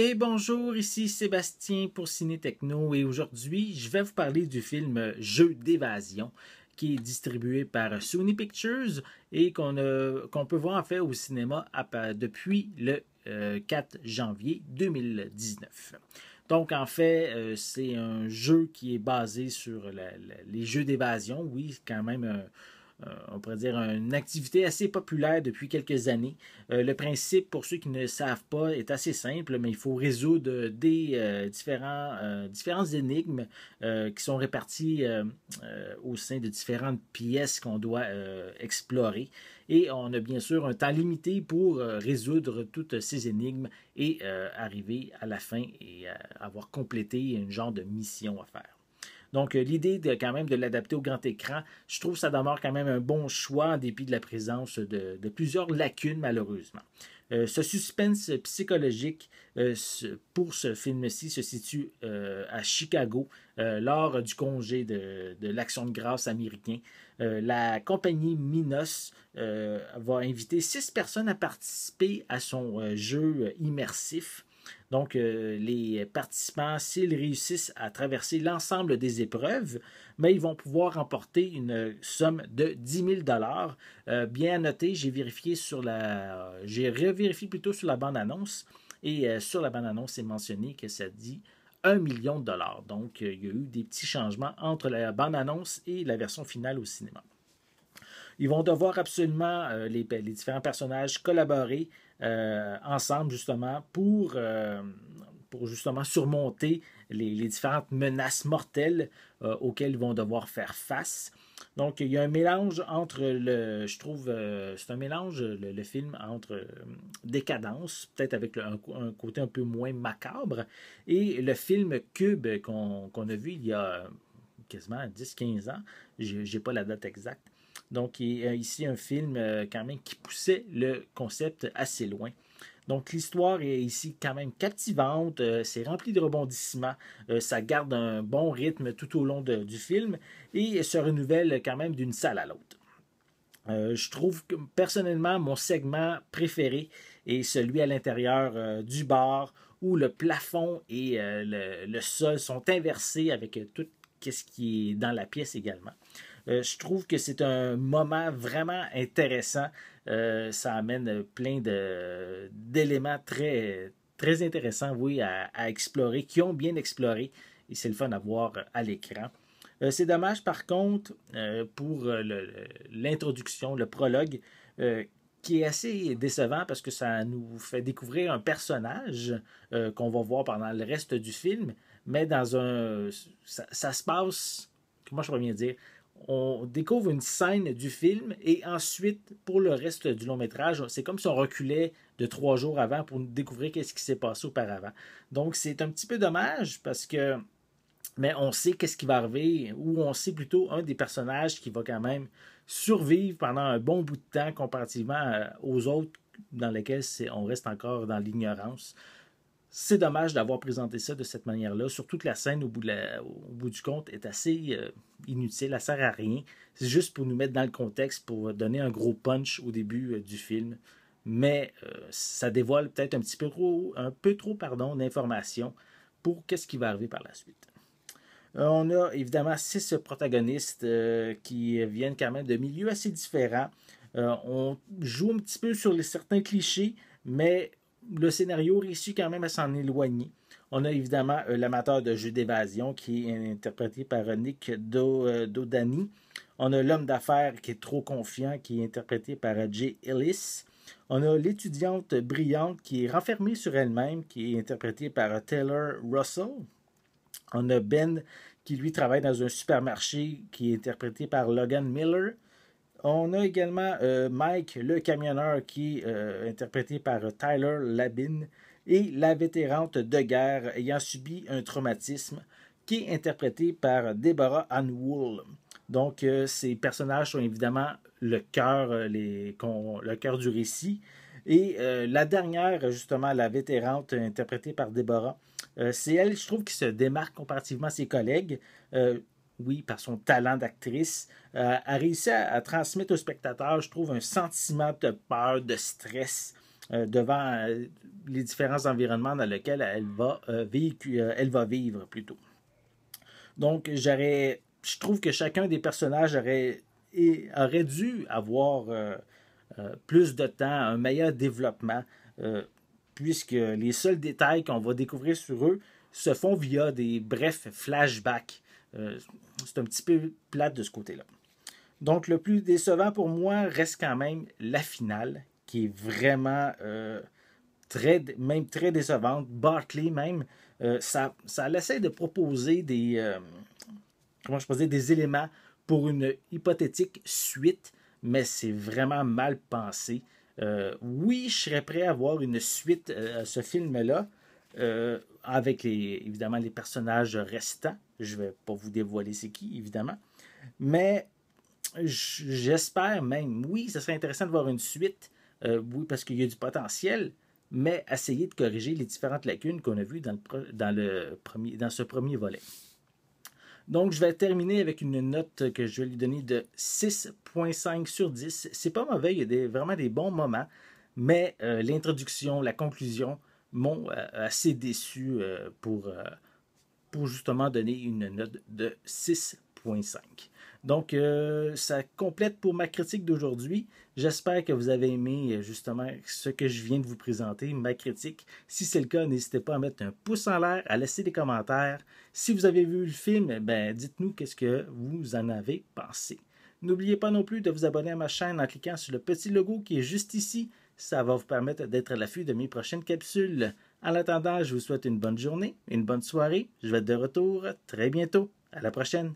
Et bonjour, ici Sébastien pour Ciné Techno et aujourd'hui, je vais vous parler du film Jeu d'évasion qui est distribué par Sony Pictures et qu'on peut voir en fait au cinéma depuis le 4 euh, janvier 2019. Donc, en fait, euh, c'est un jeu qui est basé sur les jeux d'évasion. Oui, quand même, euh, on pourrait dire, une activité assez populaire depuis quelques années. Euh, le principe, pour ceux qui ne savent pas, est assez simple, mais il faut résoudre des euh, différents, différentes énigmes qui sont réparties au sein de différentes pièces qu'on doit explorer. Et on a bien sûr un temps limité pour résoudre toutes ces énigmes et arriver à la fin et avoir complété une genre de mission à faire. Donc, euh, l'idée de, quand même de l'adapter au grand écran, je trouve que ça demeure quand même un bon choix en dépit de la présence de, plusieurs lacunes, malheureusement. Euh, ce suspense psychologique euh, pour ce film-ci se situe à Chicago lors du congé de, de l'action de grâce américain. la compagnie Minos va inviter six personnes à participer à son jeu immersif donc, euh, les participants, s'ils réussissent à traverser l'ensemble des épreuves, mais ils vont pouvoir remporter une somme de 10 000 dollars. Euh, bien noté, j'ai vérifié sur la, j'ai revérifié plutôt sur la bande annonce et euh, sur la bande annonce, c'est mentionné que ça dit 1 million de dollars. Donc, il y a eu des petits changements entre la bande annonce et la version finale au cinéma. Ils vont devoir absolument, euh, les, les, différents personnages, collaborer euh, ensemble justement pour, euh, pour justement surmonter les, différentes menaces mortelles auxquelles ils vont devoir faire face. Donc, il y a un mélange entre le. Je trouve. c'est un mélange, le, film, entre décadence, peut-être avec un, côté un peu moins macabre, et le film Cube qu'on a vu il y a quasiment 10-15 ans. Je n'ai pas la date exacte. Donc, il y a ici un film euh, quand même qui poussait le concept assez loin. Donc l'histoire est ici quand même captivante, euh, c'est rempli de rebondissements, euh, ça garde un bon rythme tout au long du film et se renouvelle quand même d'une salle à l'autre. je trouve que personnellement mon segment préféré est celui à l'intérieur du bar où le plafond et le, sol sont inversés avec tout ce qui est dans la pièce également. Euh, je trouve que c'est un moment vraiment intéressant. Euh, ça amène plein d'éléments très, très intéressants, oui, à, explorer, qui ont bien exploré. Et c'est le fun à voir à l'écran. Euh, c'est dommage, par contre, pour l'introduction, le, prologue, qui est assez décevant parce que ça nous fait découvrir un personnage qu'on va voir pendant le reste du film, mais dans un. Ça, ça se passe. Comment je pourrais bien dire on découvre une scène du film et ensuite, pour le reste du long métrage, c'est comme si on reculait de trois jours avant pour découvrir qu'est-ce qui s'est passé auparavant. Donc, c'est un petit peu dommage parce que, mais on sait qu'est-ce qui va arriver, ou on sait plutôt un des personnages qui va quand même survivre pendant un bon bout de temps comparativement euh, aux autres dans lesquels on reste encore dans l'ignorance c'est dommage d'avoir présenté ça de cette manière-là. Surtout que la scène, au bout, du compte, est assez euh, inutile, elle sert à rien. C'est juste pour nous mettre dans le contexte, pour donner un gros punch au début euh, du film. Mais euh, ça dévoile peut-être un petit peu trop, un peu trop pardon, d'informations pour qu'est-ce qui va arriver par la suite. on a évidemment six protagonistes qui viennent quand même de milieux assez différents. on joue un petit peu sur certains clichés, mais le scénario réussit quand même à s'en éloigner. On a évidemment euh, l'amateur de jeux d'évasion qui est interprété par euh, Nick euh, Dodani. On a l'homme d'affaires qui est trop confiant qui est interprété par Jay Ellis. On a l'étudiante brillante qui est renfermée sur elle-même qui est interprétée par Taylor Russell. On a Ben qui lui travaille dans un supermarché qui est interprété par Logan Miller. On a également euh, Mike, le camionneur, qui est euh, interprété par Tyler Labine, et la vétérante de guerre ayant subi un traumatisme, qui est interprétée par Deborah Ann Donc, euh, ces personnages sont évidemment le cœur, le cœur du récit. Et la dernière, justement, la vétérante interprétée par Deborah, c'est elle, je trouve, qui se démarque comparativement à ses collègues oui, par son talent d'actrice, euh, a réussi à, transmettre au spectateur, je trouve, un sentiment de peur, de stress euh, devant euh, les différents environnements dans lesquels elle va, elle va vivre plutôt. Donc, j'aurais, je trouve que chacun des personnages aurait, aurait dû avoir plus de temps, un meilleur développement, puisque les seuls détails qu'on va découvrir sur eux se font via des brefs flashbacks euh, c'est un petit peu plate de ce côté-là. Donc, le plus décevant pour moi reste quand même la finale, qui est vraiment euh, très, même très décevante. Barclay, même, euh, ça, ça essaie de proposer des, je des éléments pour une hypothétique suite, mais c'est vraiment mal pensé. oui, je serais prêt à voir une suite à ce film-là, avec évidemment les personnages restants. Je ne vais pas vous dévoiler c'est qui, évidemment. Mais j'espère même, oui, ce serait intéressant de voir une suite, euh, oui, parce qu'il y a du potentiel, mais essayer de corriger les différentes lacunes qu'on a vues dans, le, premier, dans ce premier volet. Donc, je vais terminer avec une note que je vais lui donner de 6.5 sur 10. C'est pas mauvais, il y a vraiment des bons moments, mais euh, l'introduction, la conclusion, m'ont euh, assez déçu euh, pour, euh, pour justement donner une note de 6.5. Donc, ça complète pour ma critique d'aujourd'hui. J'espère que vous avez aimé justement ce que je viens de vous présenter, ma critique. Si c'est le cas, n'hésitez pas à mettre un pouce en l'air, à laisser des commentaires. Si vous avez vu le film, eh ben, dites-nous qu'est-ce que vous en avez pensé. N'oubliez pas non plus de vous abonner à ma chaîne en cliquant sur le petit logo qui est juste ici. Ça va vous permettre d'être à l'affût de mes prochaines capsules. En attendant, je vous souhaite une bonne journée, une bonne soirée. Je vais être de retour très bientôt. À la prochaine.